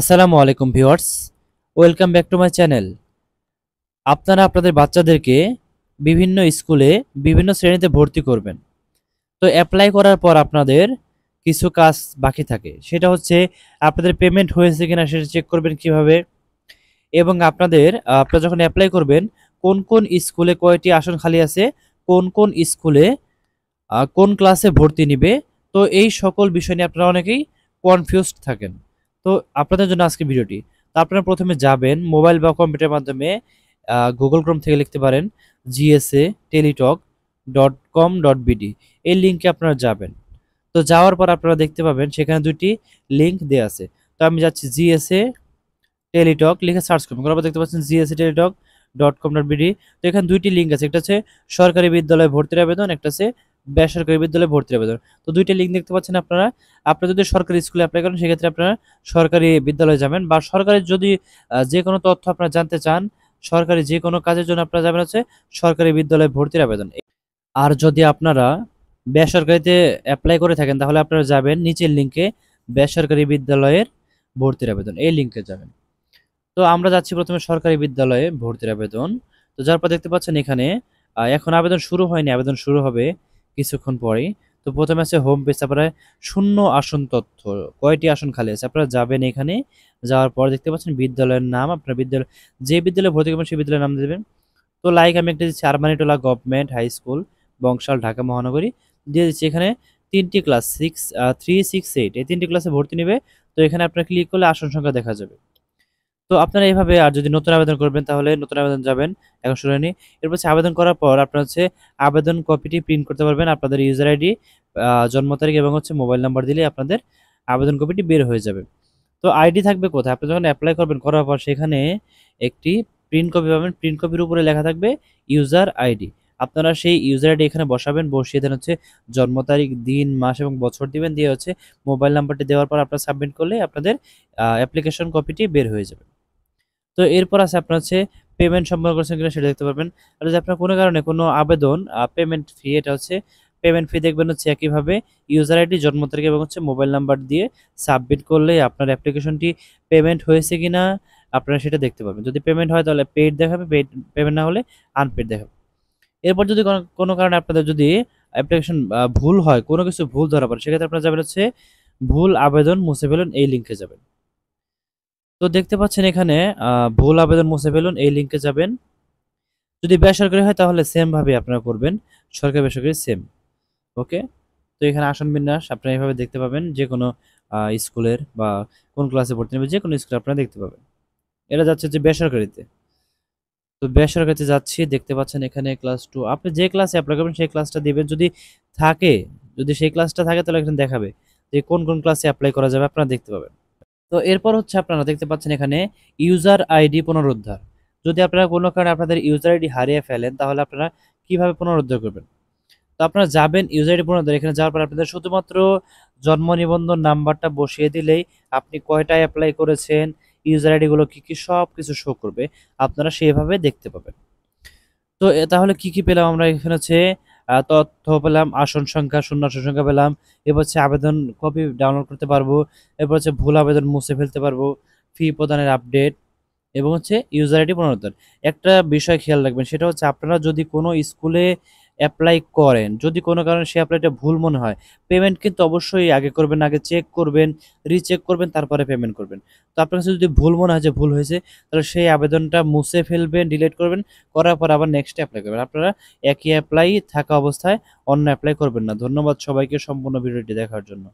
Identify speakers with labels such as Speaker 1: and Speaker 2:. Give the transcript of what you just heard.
Speaker 1: আসসালামু আলাইকুম viewers welcome back to my channel আপনারা আপনাদের বাচ্চাদেরকে বিভিন্ন স্কুলে বিভিন্ন শ্রেণীতে ভর্তি করবেন তো অ্যাপ্লাই করার পর আপনাদের কিছু কাজ বাকি থাকে সেটা হচ্ছে আপনাদের পেমেন্ট হয়েছে কিনা সেটা চেক করবেন কিভাবে এবং আপনাদের আপনারা যখন অ্যাপ্লাই করবেন কোন কোন স্কুলে কয়টি আসন খালি আছে কোন কোন স্কুলে কোন ক্লাসে ভর্তি নিবে তো এই সকল বিষয় নিয়ে আপনারা অনেকেই কনফিউজড থাকেন তো আপনাদের জন্য আজকে ভিডিওটি তো আপনারা প্রথমে যাবেন মোবাইল বা কম্পিউটারের মাধ্যমে গুগল ক্রোম থেকে লিখতে পারেন GSA Teletalk dot com dot BD এই লিঙ্কে আপনারা যাবেন তো যাওয়ার পর আপনারা দেখতে পাবেন সেখানে দুটি লিঙ্ক দেওয়া আছে তো আমি যাচ্ছি জিএসএ টেলিটক লিখে সার্চ করবেন আবার দেখতে পাচ্ছেন GSA Teletalk dot com dot BD তো এখানে দুইটি লিঙ্ক আছে একটা হচ্ছে সরকারি বিদ্যালয়ে ভর্তির আবেদন একটা আছে বেসরকারি বিদ্যালয়ে ভর্তির আবেদন তো দুইটা লিঙ্ক দেখতে পাচ্ছেন আপনারা আপনারা যদি সরকারি স্কুলে অ্যাপ্লাই করেন সেক্ষেত্রে আপনারা সরকারি বিদ্যালয়ে যাবেন বা সরকারি যদি যে কোনো তথ্য আপনারা জানতে চান সরকারি যে কোনো কাজের জন্য আপনারা যাবেন হচ্ছে সরকারি বিদ্যালয়ে ভর্তির আবেদন আর যদি আপনারা বেসরকারিতে অ্যাপ্লাই করে থাকেন তাহলে আপনারা যাবেন নিচের লিঙ্কে বেসরকারি বিদ্যালয়ের ভর্তির আবেদন এই লিঙ্কে যাবেন তো আমরা যাচ্ছি প্রথমে সরকারি বিদ্যালয়ে ভর্তির আবেদন তো যার পর দেখতে পাচ্ছেন এখানে এখন আবেদন শুরু হয়নি আবেদন শুরু হবে কিছুক্ষণ পরেই তো প্রথমে আছে হোম পেজ তারপরে শূন্য আসন তথ্য কয়টি আসন খালি আছে আপনারা যাবেন এখানে যাওয়ার পর দেখতে পাচ্ছেন বিদ্যালয়ের নাম আপনার বিদ্যালয় যে বিদ্যালয়ে ভর্তি করবেন সেই বিদ্যালয়ের নাম দেবেন তো লাইক আমি একটা দিচ্ছি Armanitola government high school Bangshal Dhaka মহানগরী দিয়ে দিচ্ছি এখানে তিনটি class six three six eight এই তিনটি ক্লাসে ভর্তি নেবে তো এখানে আপনার ক্লিক করলে আসন সংখ্যা দেখা যাবে তো আপনারা এইভাবে আর যদি নতুন আবেদন করবেন তাহলে নতুন আবেদন যাবেন এখন শুনে নিই এরপর হচ্ছে আবেদন করার পর আপনারা হচ্ছে আবেদন কপিটি প্রিন্ট করতে পারবেন আপনাদের ইউজার আইডি জন্ম তারিখ এবং হচ্ছে মোবাইল নাম্বার দিলে আপনাদের আবেদন কপিটি বের হয়ে যাবে তো আইডি থাকবে কোথায় আপনি যখন অ্যাপ্লাই করবেন করার পর সেখানে একটি প্রিন্ট কপি পাবেন প্রিন্ট কপির উপরে লেখা থাকবে ইউজার আইডি আপনারা সেই ইউজার আইডি এখানে বসাবেন বসিয়ে দেন হচ্ছে জন্ম তারিখ দিন মাস এবং বছর দিবেন দিয়ে হচ্ছে মোবাইল নাম্বারটি দেওয়ার পর আপনারা সাবমিট করলে আপনাদের অ্যাপ্লিকেশন কপিটি বের হয়ে যাবে তো এরপর আছে আপনার হচ্ছে পেমেন্ট সম্পর্ক করছেন কিনা সেটা দেখতে পারবেন আর যদি আপনার কোনো কারণে কোনো আবেদন পেমেন্ট ফি এটা হচ্ছে পেমেন্ট ফি দেখবেন হচ্ছে একইভাবে ইউজার আইডি জন্ম তারিখ এবং হচ্ছে মোবাইল নাম্বার দিয়ে সাবমিট করলে আপনার অ্যাপ্লিকেশনটি পেমেন্ট হয়েছে কি না আপনারা সেটা দেখতে পাবেন যদি পেমেন্ট হয় তাহলে পেইড দেখাবে পেইড পেমেন্ট না হলে আনপেড দেখাবে এরপর যদি কোনো কারণে আপনাদের যদি অ্যাপ্লিকেশন ভুল হয় কোনো কিছু ভুল ধরা পড়ে সেক্ষেত্রে আপনারা যাবেন হচ্ছে ভুল আবেদন মুছে ফেলুন এই লিঙ্কে যাবেন তো দেখতে পাচ্ছেন এখানে ভুল আবেদন মুছে ফেলুন এই লিঙ্কে যাবেন যদি বেসরকারি হয় তাহলে সেমভাবে আপনারা করবেন সরকারি বেসরকারি সেম ওকে তো এখানে আসন বিন্যাস আপনারা এইভাবে দেখতে পাবেন যে কোনো স্কুলের বা কোন ক্লাসে পড়তে নেবে যে কোনো স্কুলে আপনারা দেখতে পাবেন এটা যাচ্ছে যে বেসরকারিতে তো বেসরকারিতে যাচ্ছি দেখতে পাচ্ছেন এখানে ক্লাস টু আপনি যে ক্লাসে অ্যাপ্লাই করবেন সেই ক্লাসটা দেবেন যদি থাকে যদি সেই ক্লাসটা থাকে তাহলে এখানে দেখাবে যে কোন কোন ক্লাসে অ্যাপ্লাই করা যাবে আপনারা দেখতে পাবেন তো এরপর হচ্ছে আপনারা দেখতে পাচ্ছেন এখানে ইউজার আইডি পুনরুদ্ধার যদি আপনারা কোনো কারণে আপনাদের ইউজার আইডি হারিয়ে ফেলেন তাহলে আপনারা কিভাবে পুনরুদ্ধার করবেন তো আপনারা যাবেন ইউজার আইডি পুনরুদ্ধার এখানে যাওয়ার পর আপনাদের শুধুমাত্র জন্ম নিবন্ধন নাম্বারটা বসিয়ে দিলেই আপনি কয়টা অ্যাপ্লাই করেছেন ইউজার আইডিগুলো কী কী সব কিছু শো করবে আপনারা সেভাবে দেখতে পাবেন তো তাহলে কি কি পেলাম আমরা এখানে হচ্ছে তথ্য পেলাম আসন সংখ্যা শূন্য আসন সংখ্যা পেলাম এরপর হচ্ছে আবেদন কপি ডাউনলোড করতে পারবো এরপর হচ্ছে ভুল আবেদন মুছে ফেলতে পারবো ফি প্রদানের আপডেট এবং হচ্ছে ইউজার আইডি পুনরুদ্ধার একটা বিষয় খেয়াল রাখবেন সেটা হচ্ছে আপনারা যদি কোনো স্কুলে অ্যাপ্লাই করেন যদি কোনো কারণে সেই অ্যাপ্লাইটা ভুল মনে হয় পেমেন্ট কিন্তু অবশ্যই আগে করবেন আগে চেক করবেন রিচেক করবেন তারপরে পেমেন্ট করবেন তো আপনার কাছে যদি ভুল মনে হয় যে ভুল হয়েছে তাহলে সেই আবেদনটা মুছে ফেলবেন ডিলিট করবেন করার পর আবার নেক্সট অ্যাপ্লাই করবেন আপনারা একই অ্যাপ্লাই থাকা অবস্থায় অন্য অ্যাপ্লাই করবেন না ধন্যবাদ সবাইকে সম্পূর্ণ ভিডিওটি দেখার জন্য